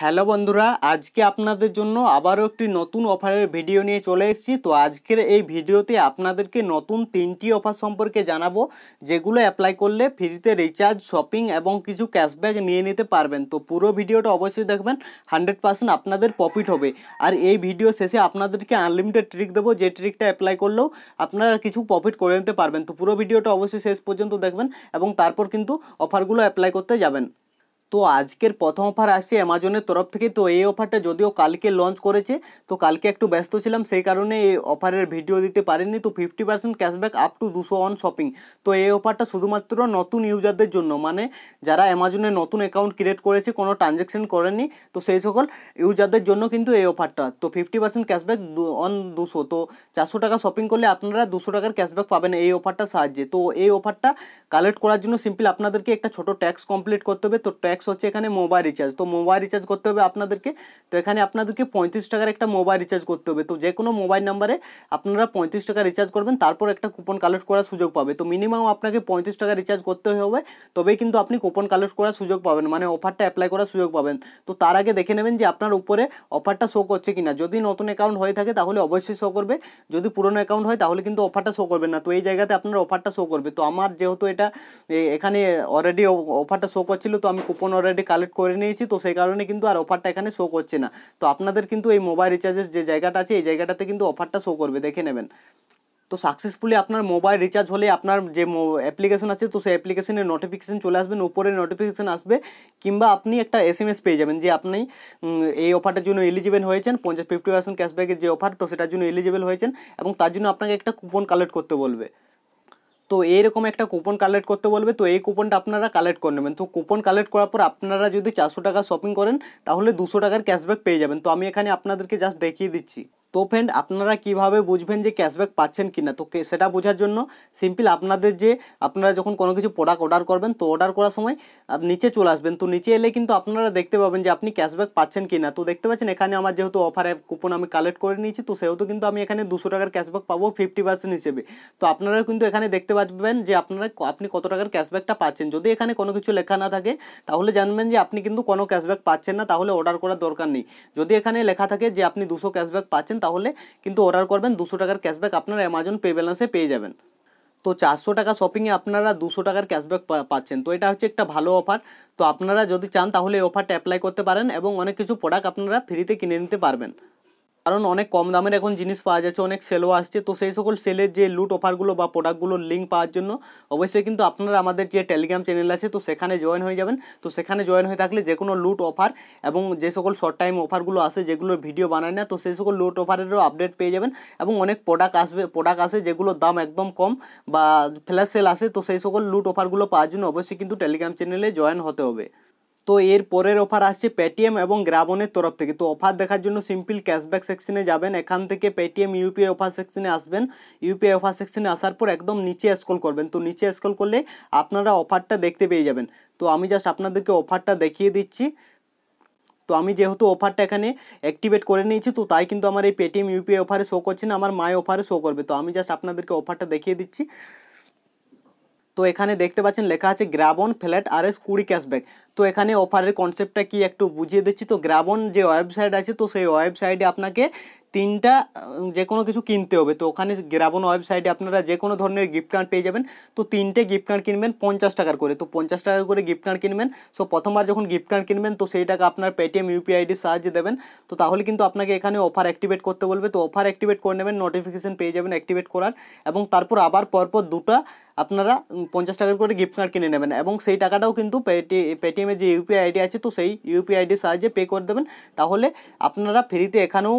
hello বন্ধুরা আজকে আপনাদের জন্য আবারও একটি নতুন অফারের ভিডিও নিয়ে চলে এসেছি তো আজকের এই ভিডিওতে আপনাদেরকে নতুন তিনটি অফার সম্পর্কে জানাবো যেগুলো অ্যাপ্লাই করলে ফ্রিতে রিচার্জ শপিং এবং কিছু ক্যাশব্যাক নিয়ে নিতে পারবেন তো পুরো ভিডিওটা অবশ্যই দেখবেন হান্ড্রেড পার্সেন্ট আপনাদের প্রফিট হবে আর এই ভিডিও শেষে আপনাদেরকে আনলিমিটেড ট্রিক দেবো যে ট্রিকটা অ্যাপ্লাই করলেও আপনারা কিছু প্রফিট করে নিতে পারবেন তো পুরো ভিডিওটা অবশ্যই শেষ পর্যন্ত দেখবেন এবং তারপর কিন্তু অফারগুলো অ্যাপ্লাই করতে যাবেন তো আজকের প্রথম অফার আসছে অ্যামাজনের তরফ থেকে তো এই অফারটা যদিও কালকে লঞ্চ করেছে তো কালকে একটু ব্যস্ত ছিলাম সেই কারণে এই অফারের ভিডিও দিতে পারিনি তো fifty percent cashback up to দুশো অন শপিং তো এই অফারটা শুধুমাত্র নতুন ইউজারদের জন্য মানে যারা অ্যামাজনে নতুন অ্যাকাউন্ট ক্রিয়েট করেছে কোনো ট্রানজ্যাকশন করেনি তো সেই সকল ইউজারদের জন্য কিন্তু এই অফারটা তো ফিফটি পার্সেন্ট ক্যাশব্যাক অন দুশো তো চারশো টাকা শপিং করলে আপনারা দুশো টাকার ক্যাশব্যাক পাবেন এই অফারটার সাহায্যে তো এই অফারটা কালেক্ট করার জন্য সিম্পল আপনাদেরকে একটা ছোটো ট্যাক্স কমপ্লিট করতে হবে তো ট্যাক্স ট্যাক্স হচ্ছে এখানে মোবাইল রিচার্জ তো মোবাইল রিচার্জ করতে হবে আপনাদেরকে তো এখানে আপনাদেরকে পঁয়ত্রিশ টাকার একটা মোবাইল রিচার্জ করতে হবে তো যে কোনো মোবাইল নাম্বারে আপনারা পঁয়ত্রিশ টাকা রিচার্জ করবেন তারপর একটা কুপন কালেক্ট করার সুযোগ পাবে তো মিনিমাম আপনাকে পঁয়ত্রিশ টাকা রিচার্জ করতে হবে তবেই কিন্তু আপনি কুপন কালেক্ট করার সুযোগ পাবেন মানে অফারটা অ্যাপ্লাই করার সুযোগ পাবেন তো তার আগে দেখে নেবেন যে আপনার উপরে অফারটা শো করছে কি না যদি নতুন অ্যাকাউন্ট হয়ে থাকে তাহলে অবশ্যই শো করবে যদি পুরনো অ্যাকাউন্ট হয় তাহলে কিন্তু অফারটা শো করবেন না তো এই জায়গাতে আপনার অফারটা শো করবে তো আমার যেহেতু এটা এখানে অলরেডি অফারটা শো করছিল তো আমি কুপন কুপন অলরেডি কালেক্ট করে নিয়েছি তো সেই কারণে কিন্তু আর অফারটা এখানে শো করছে না তো আপনাদের কিন্তু এই মোবাইল রিচার্জের যে জায়গাটা আছে এই জায়গাটাতে কিন্তু অফারটা শো করবে দেখে নেবেন তো সাকসেসফুলি আপনার মোবাইল রিচার্জ হলে আপনার যে অ্যাপ্লিকেশন আছে তো সেই অ্যাপ্লিকেশনের নোটিফিকেশান চলে আসবেন উপরে নোটিফিকেশান আসবে কিংবা আপনি একটা এস এস পেয়ে যাবেন যে আপনি এই অফারটার জন্য এলিজিবল হয়েছেন পঞ্চাশ ফিফটি পার্সেন্ট ক্যাশব্যাকের যে অফার তো সেটার জন্য এলিজিবল হয়েছেন এবং তার জন্য আপনাকে একটা কুপন কালেক্ট করতে বলবে তো এইরকম একটা কুপন কালেক্ট করতে বলবে তো এই কুপনটা আপনারা কালেক্ট করে নেবেন তো কুপন কালেক্ট করার পর আপনারা যদি চারশো টাকা শপিং করেন তাহলে দুশো টাকার ক্যাশব্যাক পেয়ে যাবেন তো আমি এখানে আপনাদেরকে জাস্ট দেখিয়ে দিচ্ছি তো ফ্রেন্ড আপনারা কিভাবে বুঝবেন যে ক্যাশব্যাক পাচ্ছেন কি না তো সেটা বোঝার জন্য সিম্পল আপনাদের যে আপনারা যখন কোনো কিছু প্রোডাক্ট অর্ডার করবেন তো অর্ডার করার সময় নিচে চলে আসবেন তো নিচে এলে কিন্তু আপনারা দেখতে পাবেন যে আপনি ক্যাশব্যাক পাচ্ছেন কি না তো দেখতে পাচ্ছেন এখানে আমার যেহেতু অফার অ্যাপ কুপন আমি কালেক্ট করে নিয়েছি তো সেহেতু কিন্তু আমি এখানে দুশো টাকার ক্যাশব্যাক পাবো ফিফটি পার্সেন্ট হিসেবে তো আপনারা কিন্তু এখানে দেখতে পারবেন যে আপনারা আপনি কত টাকার ক্যাশব্যাকটা পাচ্ছেন যদি এখানে কোনো কিছু লেখা না থাকে তাহলে জানবেন যে আপনি কিন্তু কোনো ক্যাশব্যাক পাচ্ছেন না তাহলে অর্ডার করার দরকার নেই যদি এখানে লেখা থাকে যে আপনি দুশো ক্যাশব্যাক পাচ্ছেন তাহলে কিন্তু অর্ডার করবেন দুশো টাকার ক্যাশব্যাক আপনার অ্যামাজন পে ব্যালেন্সে পেয়ে যাবেন তো চারশো টাকা শপিংয়ে আপনারা দুশো টাকার ক্যাশব্যাক পাচ্ছেন তো এটা হচ্ছে একটা ভালো অফার তো আপনারা যদি চান তাহলে এই অফারটা অ্যাপ্লাই করতে পারেন এবং অনেক কিছু প্রোডাক্ট আপনারা ফ্রিতে কিনে নিতে পারবেন কারণ অনেক কম দামের এখন জিনিস পাওয়া যাচ্ছে অনেক সেলও আসছে তো সেই সকল সেলের যে লুট অফারগুলো বা প্রোডাক্টগুলোর লিঙ্ক পাওয়ার জন্য অবশ্যই কিন্তু আপনারা আমাদের যে টেলিগ্রাম চ্যানেল আছে তো সেখানে জয়েন হয়ে যাবেন তো সেখানে জয়েন হয়ে থাকলে যে কোনো লুট অফার এবং যে সকল শর্ট টাইম অফারগুলো আসে যেগুলো ভিডিও বানায় না তো সেই সকল লুট অফারেরও আপডেট পেয়ে যাবেন এবং অনেক প্রোডাক্ট আসবে প্রোডাক্ট আসে যেগুলোর দাম একদম কম বা ফ্ল্যাশ সেল আসে তো সেই সকল লুট অফারগুলো পাওয়ার জন্য অবশ্যই কিন্তু টেলিগ্রাম চ্যানেলে জয়েন হতে হবে তো এর পরের অফার আসছে পেটিএম এবং গ্রাবনের তরফ থেকে তো অফার দেখার জন্য সিম্পল ক্যাশব্যাক সেকশনে যাবেন এখান থেকে পেটিএম ইউপিআই অফার সেকশনে আসবেন ইউপিআই অফার সেকশনে আসার পর একদম নিচে স্ক্রল করবেন তো নিচে স্ক্রল করলে আপনারা অফারটা দেখতে পেয়ে যাবেন তো আমি জাস্ট আপনাদেরকে অফারটা দেখিয়ে দিচ্ছি তো আমি যেহেতু অফারটা এখানে অ্যাক্টিভেট করে নিয়েছি তো তাই কিন্তু আমার এই পেটিএম ইউপিআই অফারে শো করছে না আমার মাই অফারে শো করবে তো আমি জাস্ট আপনাদেরকে অফারটা দেখিয়ে দিচ্ছি তো এখানে দেখতে পাচ্ছেন লেখা আছে গ্রাবন ফ্ল্যাট আর এস কুড়ি ক্যাশব্যাক তো এখানে অফারের কনসেপ্টটা কি একটু বুঝিয়ে দিচ্ছি তো গ্রাবন যে ওয়েবসাইট আছে তো সেই ওয়েবসাইটে আপনাকে তিনটা যে কোনো কিছু কিনতে হবে তো ওখানে গ্রাবন ওয়েবসাইটে আপনারা যে কোনো ধরনের গিফট কার্ড পেয়ে যাবেন তো তিনটে গিফট কার্ড কিনবেন পঞ্চাশ টাকার করে তো পঞ্চাশ টাকা করে গিফট কার্ড কিনবেন সো প্রথমবার যখন গিফট কার্ড কিনবেন তো সেই টাকা আপনার পেটিএম ইউপিআইডির সাহায্যে দেবেন তো তাহলে কিন্তু আপনাকে এখানে অফার অ্যাক্টিভেট করতে বলবে তো অফার অ্যাক্টিভেট করে নেবেন নোটিফিকেশান পেয়ে যাবেন অ্যাক্টিভেট করার এবং তারপর আবার পরপর দুটা আপনারা পঞ্চাশ টাকার করে গিফট কার্ড কিনে নেবেন এবং সেই টাকাটাও কিন্তু পেটি পেটিএম পেটিএমে যে ইউপিআই আইডি আছে তো সেই ইউপিআই আইডির সাহায্যে পে করে দেবেন তাহলে আপনারা ফ্রিতে এখানেও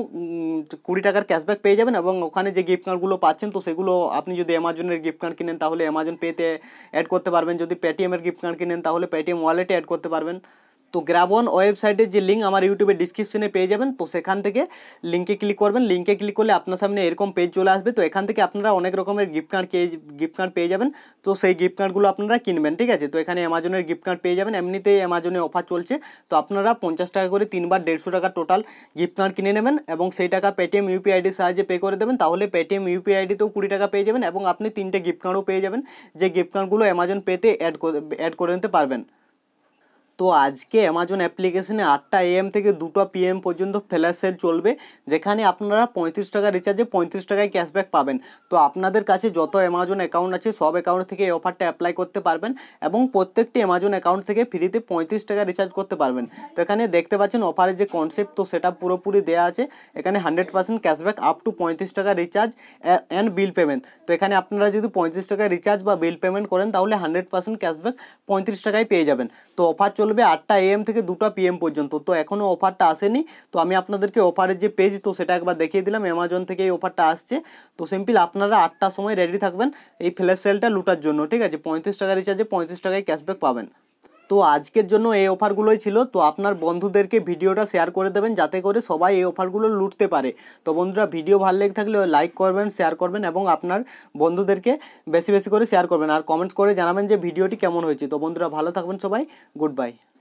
কুড়ি টাকার ক্যাশব্যাক পেয়ে যাবেন এবং ওখানে যে গিফট কার্ডগুলো পাচ্ছেন তো সেগুলো আপনি যদি অ্যামাজনের গিফট কার্ড কিনেন তাহলে অ্যামাজন পেতে অ্যাড করতে পারবেন যদি পেটিএমের গিফট কার্ড কিনেন তাহলে পেটিএম ওয়ালেটে অ্যাড করতে পারবেন তো গ্রাবন ওয়েবসাইটের যে লিঙ্ক আমার ইউটিউবের ডিসক্রিপশনে পেয়ে যাবেন তো সেখান থেকে লিঙ্কে ক্লিক করবেন লিঙ্কে ক্লিক করলে আপনার সামনে এরকম পেজ চলে আসবে তো এখান থেকে আপনারা অনেক রকমের গিফট কার্ড গিফট কার্ড পেয়ে যাবেন তো সেই গিফট কার্ডগুলো আপনারা কিনবেন ঠিক আছে তো এখানে অ্যামাজনের গিফট কার্ড পেয়ে যাবেন এমনিতেই অ্যামাজনে অফার চলছে তো আপনারা পঞ্চাশ টাকা করে তিনবার দেড়শো টাকা টোটাল গিফট কার্ড কিনে নেবেন এবং সেই টাকা পেটিএম ইউপি আইডির সাহায্যে পে করে দেবেন তাহলে পেটিএম ইউপি আইডিতেও কুড়ি টাকা পেয়ে যাবেন এবং আপনি তিনটে গিফট কার্ডও পেয়ে যাবেন যে গিফট কার্ডগুলো অ্যামাজন পেতে অ্যাড অ্যাড করে নিতে পারবেন তো আজকে অ্যামাজন অ্যাপ্লিকেশনে আটটা এএম থেকে দুটো পিএম পর্যন্ত ফ্ল্যাশ সেল চলবে যেখানে আপনারা পঁয়ত্রিশ টাকা রিচার্জে পঁয়ত্রিশ টাকায় ক্যাশব্যাক পাবেন তো আপনাদের কাছে যত অ্যামাজন অ্যাকাউন্ট আছে সব অ্যাকাউন্ট থেকে এই অফারটা অ্যাপ্লাই করতে পারবেন এবং প্রত্যেকটি অ্যামাজন অ্যাকাউন্ট থেকে ফ্রিতে পঁয়ত্রিশ টাকা রিচার্জ করতে পারবেন তো এখানে দেখতে পাচ্ছেন অফারের যে কনসেপ্ট তো সেটা পুরোপুরি দেওয়া আছে এখানে hundred percent cashback up to পঁয়ত্রিশ টাকা রিচার্জ অ্যান্ড বিল পেমেন্ট তো এখানে আপনারা যদি পঁয়ত্রিশ টাকা রিচার্জ বা বিল পেমেন্ট করেন তাহলে হান্ড্রেড পার্সেন্ট ক্যাশব্যাক পঁয়ত্রিশ টাকায় পেয়ে যাবেন তো অফার চলবে আটটা এএম থেকে দুটা এম পর্যন্ত তো এখনও অফারটা আসেনি তো আমি আপনাদেরকে অফারের যে পেজ তো সেটা একবার দেখিয়ে দিলাম অ্যামাজন থেকে এই অফারটা আসছে তো সিম্পল আপনারা আটটার সময় রেডি থাকবেন এই ফ্ল্যাশ সেলটা লুটার জন্য ঠিক আছে পঁয়ত্রিশ টাকা রিচার্জে পঁয়ত্রিশ টাকায় ক্যাশব্যাক পাবেন তো আজকের জন্য এই অফারগুলোই ছিল তো আপনার বন্ধুদেরকে ভিডিওটা শেয়ার করে দেবেন যাতে করে সবাই এই অফারগুলো লুটতে পারে তো বন্ধুরা ভিডিও ভালো লেগে থাকলে লাইক করবেন শেয়ার করবেন এবং আপনার বন্ধুদেরকে বেশি বেশি করে শেয়ার করবেন আর কমেন্টস করে জানাবেন যে ভিডিওটি কেমন হয়েছে তো বন্ধুরা ভালো থাকবেন সবাই গুড বাই